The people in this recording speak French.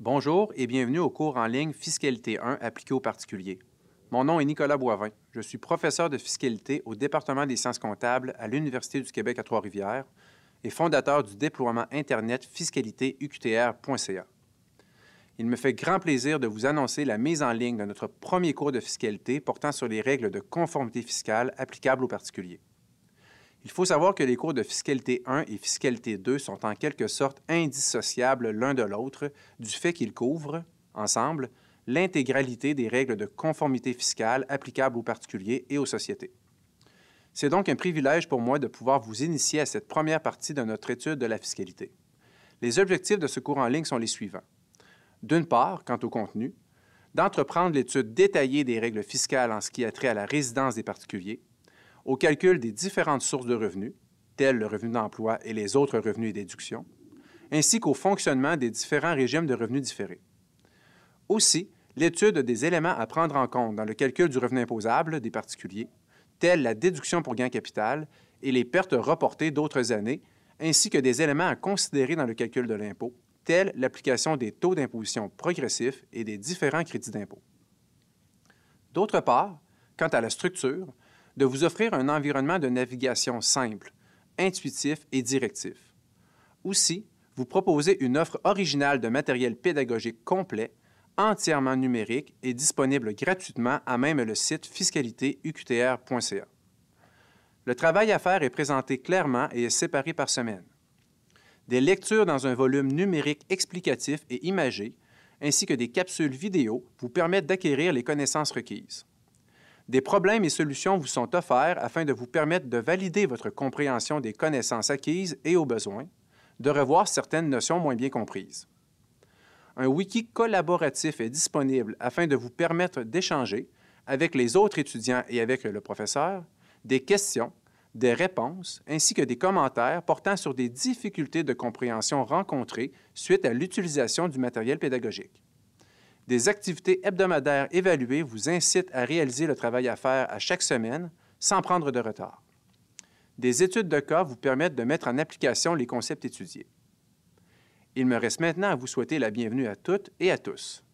Bonjour et bienvenue au cours en ligne Fiscalité 1 appliqué aux particuliers. Mon nom est Nicolas Boivin. Je suis professeur de fiscalité au département des sciences comptables à l'Université du Québec à Trois-Rivières et fondateur du déploiement Internet Fiscalité UQTR.ca. Il me fait grand plaisir de vous annoncer la mise en ligne de notre premier cours de fiscalité portant sur les règles de conformité fiscale applicables aux particuliers. Il faut savoir que les cours de fiscalité 1 et fiscalité 2 sont en quelque sorte indissociables l'un de l'autre du fait qu'ils couvrent, ensemble, l'intégralité des règles de conformité fiscale applicables aux particuliers et aux sociétés. C'est donc un privilège pour moi de pouvoir vous initier à cette première partie de notre étude de la fiscalité. Les objectifs de ce cours en ligne sont les suivants. D'une part, quant au contenu, d'entreprendre l'étude détaillée des règles fiscales en ce qui a trait à la résidence des particuliers, au calcul des différentes sources de revenus, tels le revenu d'emploi et les autres revenus et déductions, ainsi qu'au fonctionnement des différents régimes de revenus différés. Aussi, l'étude des éléments à prendre en compte dans le calcul du revenu imposable des particuliers, tels la déduction pour gain capital et les pertes reportées d'autres années, ainsi que des éléments à considérer dans le calcul de l'impôt, tels l'application des taux d'imposition progressifs et des différents crédits d'impôt. D'autre part, quant à la structure, de vous offrir un environnement de navigation simple, intuitif et directif. Aussi, vous proposez une offre originale de matériel pédagogique complet, entièrement numérique et disponible gratuitement à même le site fiscalitéuqtr.ca. Le travail à faire est présenté clairement et est séparé par semaine. Des lectures dans un volume numérique explicatif et imagé, ainsi que des capsules vidéo, vous permettent d'acquérir les connaissances requises. Des problèmes et solutions vous sont offerts afin de vous permettre de valider votre compréhension des connaissances acquises et aux besoins, de revoir certaines notions moins bien comprises. Un wiki collaboratif est disponible afin de vous permettre d'échanger avec les autres étudiants et avec le professeur des questions, des réponses ainsi que des commentaires portant sur des difficultés de compréhension rencontrées suite à l'utilisation du matériel pédagogique des activités hebdomadaires évaluées vous incitent à réaliser le travail à faire à chaque semaine sans prendre de retard. Des études de cas vous permettent de mettre en application les concepts étudiés. Il me reste maintenant à vous souhaiter la bienvenue à toutes et à tous.